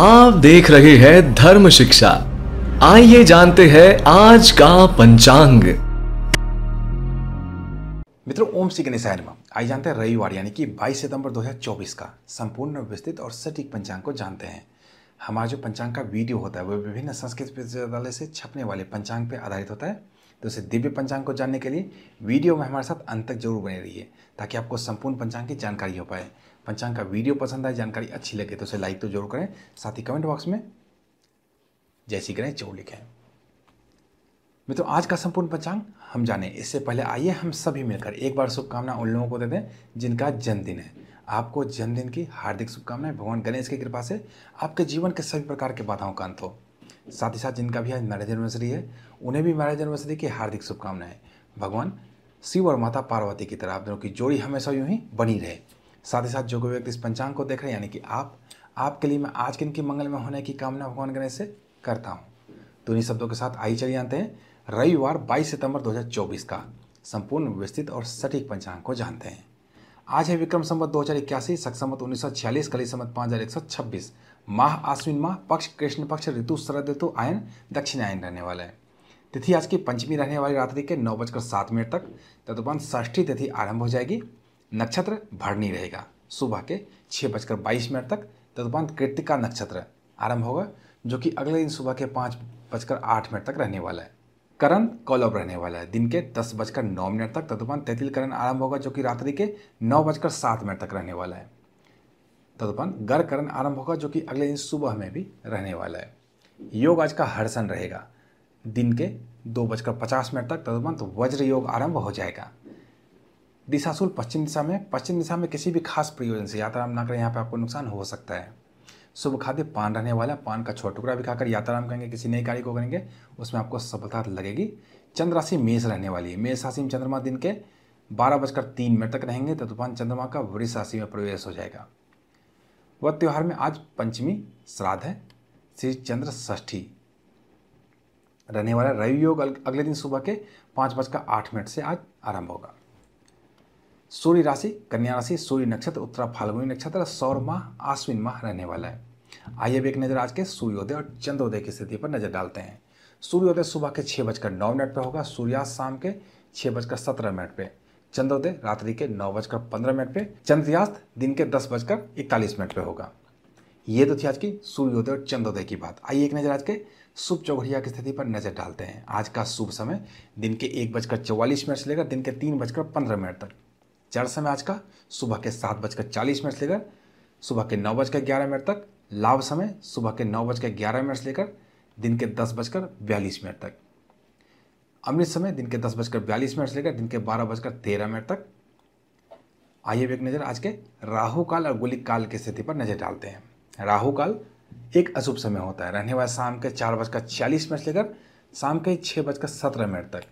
आप देख रहे हैं धर्म शिक्षा आइए जानते हैं आज का पंचांग मित्रों ओम श्री में आइए जानते हैं रविवार यानी कि 22 सितंबर 2024 का संपूर्ण विस्तृत और सटीक पंचांग को जानते हैं हमारा जो पंचांग का वीडियो होता है वह विभिन्न संस्कृत विश्वविद्यालय से छपने वाले पंचांग पर आधारित होता है तो इसे दिव्य पंचांग को जानने के लिए वीडियो में हमारे साथ अंत तक जरूर बने रहिए ताकि आपको संपूर्ण पंचांग की जानकारी हो पाए पंचांग का वीडियो पसंद आए जानकारी अच्छी लगे तो उसे लाइक तो जरूर करें साथ ही कमेंट बॉक्स में जय श्री गणेश जरूर लिखें मित्रों आज का संपूर्ण पंचांग हम जाने इससे पहले आइए हम सभी मिलकर एक बार शुभकामना उन लोगों को दे दें जिनका जन्मदिन है आपको जन्मदिन की हार्दिक शुभकामनाएं भगवान गणेश की कृपा से आपके जीवन के सभी प्रकार के बाधाओं का अंत हो साथ ही साथ जिनका भी आज मैरिज एनिवर्सरी है उन्हें भी मैरिज एनिवर्सरी की हार्दिक शुभकामनाएं भगवान शिव और माता पार्वती की तरह आप दोनों की जोड़ी हमेशा यूं ही बनी रहे साथ ही साथ जो कोई व्यक्ति इस पंचांग को देख रहे हैं यानी कि आप आपके लिए मैं आज के इनकी मंगल में होने की कामना भगवान गणेश से करता हूँ तो इन्हीं शब्दों के साथ आई चले जानते हैं रविवार 22 सितंबर 2024 का संपूर्ण विस्तृत और सटीक पंचांग को जानते हैं आज है विक्रम संबत दो हज़ार इक्यासी सख संबत उन्नीस सौ छियालीस कली संबत पाँच हज़ार एक सौ छब्बीस माह आश्विन माह पक्ष कृष्ण पक्ष ऋतु शरद ऋतु आयन दक्षिण आयन रहने वाला है तिथि आज की पंचमी रहने वाली रात्रि के नौ बजकर सात मिनट तक तदुपरांत षष्ठी तिथि आरंभ हो जाएगी नक्षत्र भरणी रहेगा सुबह के छः बजकर बाईस मिनट तक तदुपरांत कृतिका नक्षत्र आरंभ होगा जो कि अगले दिन सुबह के पाँच बजकर आठ मिनट तक रहने वाला है करण कौलव रहने वाला है दिन के दस बजकर नौ मिनट तक तदुपरांत तैतिल करण आरंभ होगा जो कि रात्रि के नौ बजकर सात मिनट तक रहने वाला है तदुपरांत गर करण आरंभ होगा जो कि अगले दिन सुबह में भी रहने वाला है योग आज का हर्षण रहेगा दिन के दो बजकर पचास मिनट तक तदुपरांत वज्र योग आरंभ हो जाएगा दिशाशूल पश्चिम दिशा में पश्चिम दिशा में किसी भी खास प्रयोजन से यात्रा ना करें यहाँ पर आपको नुकसान हो सकता है शुभ खाद्य पान रहने वाला पान का छोटा टुकड़ा भी खाकर यात्रा आराम करेंगे किसी नई कार्य को करेंगे उसमें आपको सफलता लगेगी चंद्र राशि मेष रहने वाली है मेष राशि में चंद्रमा दिन के बारह बजकर तीन मिनट तक रहेंगे तो तूफान चंद्रमा का वृष राशि में प्रवेश हो जाएगा वह त्यौहार में आज पंचमी श्राद्ध है श्री चंद्र षष्ठी रहने वाला रवि योग अगले दिन सुबह के पाँच बजकर आठ मिनट से आज आरंभ होगा सूर्य राशि कन्या राशि सूर्य नक्षत्र उत्तरा फाल्गुनी नक्षत्र सौर माह आश्विन माह रहने वाला है आइए अब एक नज़र आज के सूर्योदय और चंद्रोदय की स्थिति पर नज़र डालते हैं सूर्योदय सुबह के छः बजकर नौ मिनट पर होगा सूर्यास्त शाम के छः बजकर सत्रह मिनट पर चंद्रोदय रात्रि के नौ बजकर पंद्रह मिनट पे चंद्रयास्त दिन के दस बजकर इकतालीस मिनट पे होगा ये तो थी आज की सूर्योदय और चंद्रोदय की बात आइए एक नज़र आज के शुभ चौघड़िया की स्थिति पर नज़र डालते हैं आज का शुभ समय दिन के एक बजकर चौवालीस मिनट से लेकर दिन के तीन बजकर पंद्रह मिनट तक चार समय आज का सुबह के सात बजकर चालीस मिनट से लेकर सुबह के नौ बजकर ग्यारह मिनट तक लाभ समय सुबह के नौ बजकर ग्यारह मिनट से लेकर दिन के दस बजकर बयालीस मिनट तक अमृत समय दिन के दस बजकर बयालीस मिनट से लेकर दिन के बारह बजकर तेरह मिनट तक आइए एक नज़र आज के राहु काल और गोलिक काल की स्थिति पर नज़र डालते हैं राहु काल एक अशुभ समय होता है रहने वाला शाम के चार बजकर छियालीस मिनट से लेकर शाम के छः बजकर सत्रह मिनट तक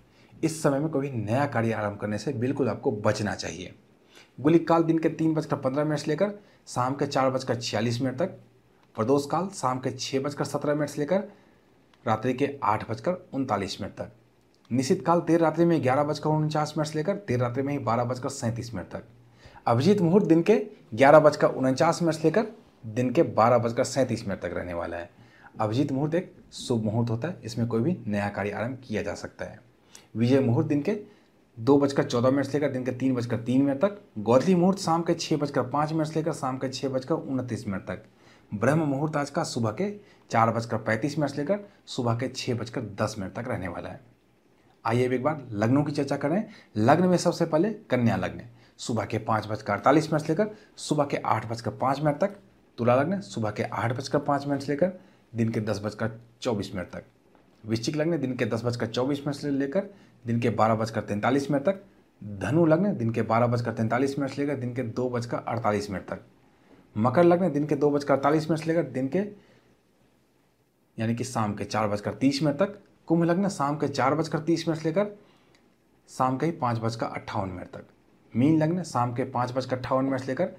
इस समय में कोई नया कार्य आरंभ करने से बिल्कुल आपको बचना चाहिए काल दिन के तीन बजकर पंद्रह मिनट से लेकर शाम के चार बजकर छियालीस मिनट तक प्रदोष काल शाम के छः बजकर सत्रह मिनट से लेकर रात्रि के आठ बजकर उनतालीस मिनट तक निश्चित काल देर रात्रि में ग्यारह बजकर उनचास मिनट से लेकर देर रात्रि में ही बारह बजकर सैंतीस मिनट तक अभिजीत मुहूर्त दिन के ग्यारह बजकर उनचास मिनट से लेकर दिन के बारह बजकर सैंतीस मिनट तक रहने वाला है अभिजीत मुहूर्त एक शुभ मुहूर्त होता है इसमें कोई भी नया कार्य आरंभ किया जा सकता है विजय मुहूर्त दिन के दो बजकर चौदह मिनट से लेकर दिन के तीन बजकर तीन मिनट तक गौरली मुहूर्त शाम के छः बजकर पाँच मिनट से लेकर शाम के छः बजकर उनतीस मिनट तक ब्रह्म मुहूर्त आज का सुबह के चार बजकर पैंतीस मिनट से लेकर सुबह के छः बजकर दस मिनट तक रहने वाला है आइए अब एक बार लग्नों की चर्चा करें लग्न में सबसे पहले कन्या लग्न सुबह के पाँच बजकर अड़तालीस मिनट से लेकर सुबह के आठ बजकर पाँच मिनट तक तुला लग्न सुबह के आठ बजकर पाँच मिनट से लेकर दिन के दस बजकर चौबीस मिनट तक वृश्चिक लग्न दिन के दस बजकर चौबीस मिनट से लेकर दिन के बारह बजकर तैंतालीस मिनट तक धनु लग्न दिन के बारह बजकर तैंतालीस मिनट से लेकर दिन के दो बजकर अड़तालीस मिनट तक मकर लग्न दिन के दो बजकर अड़तालीस मिनट से लेकर दिन के यानी कि शाम के चार बजकर तीस मिनट तक कुंभ लग्न शाम के चार बजकर तीस मिनट से लेकर शाम के पाँच बजकर अट्ठावन मिनट तक मीन लग्न शाम के पाँच बजकर अट्ठावन मिनट से लेकर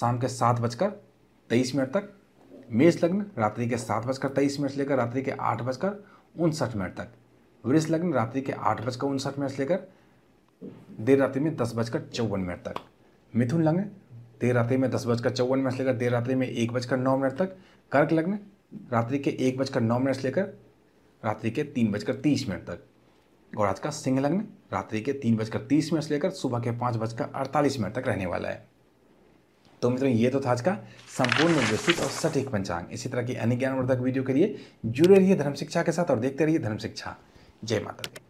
शाम के सात बजकर तेईस मिनट तक मेष लग्न रात्रि के सात बजकर तेईस मिनट से लेकर रात्रि के आठ बजकर उनसठ मिनट तक वृक्ष लग्न रात्रि के आठ बजकर उनसठ मिनट से लेकर देर रात्रि में दस बजकर चौवन मिनट तक मिथुन लग्न देर रात्रि में दस बजकर चौवन मिनट से लेकर देर रात्रि में एक बजकर नौ मिनट तक कर्क लग्न रात्रि के एक बजकर नौ मिनट से लेकर रात्रि के तीन बजकर तीस मिनट तक और आज का सिंह लग्न रात्रि के तीन बजकर तीस मिनट से लेकर सुबह के पाँच बजकर अड़तालीस मिनट तक रहने वाला है तो मित्रों ये तो था आज का संपूर्ण विस्तृत और सटीक पंचांग इसी तरह की अन्य ज्ञानवर्धक वीडियो के लिए जुड़े रहिए धर्म शिक्षा के साथ और देखते रहिए धर्म शिक्षा जय माता दी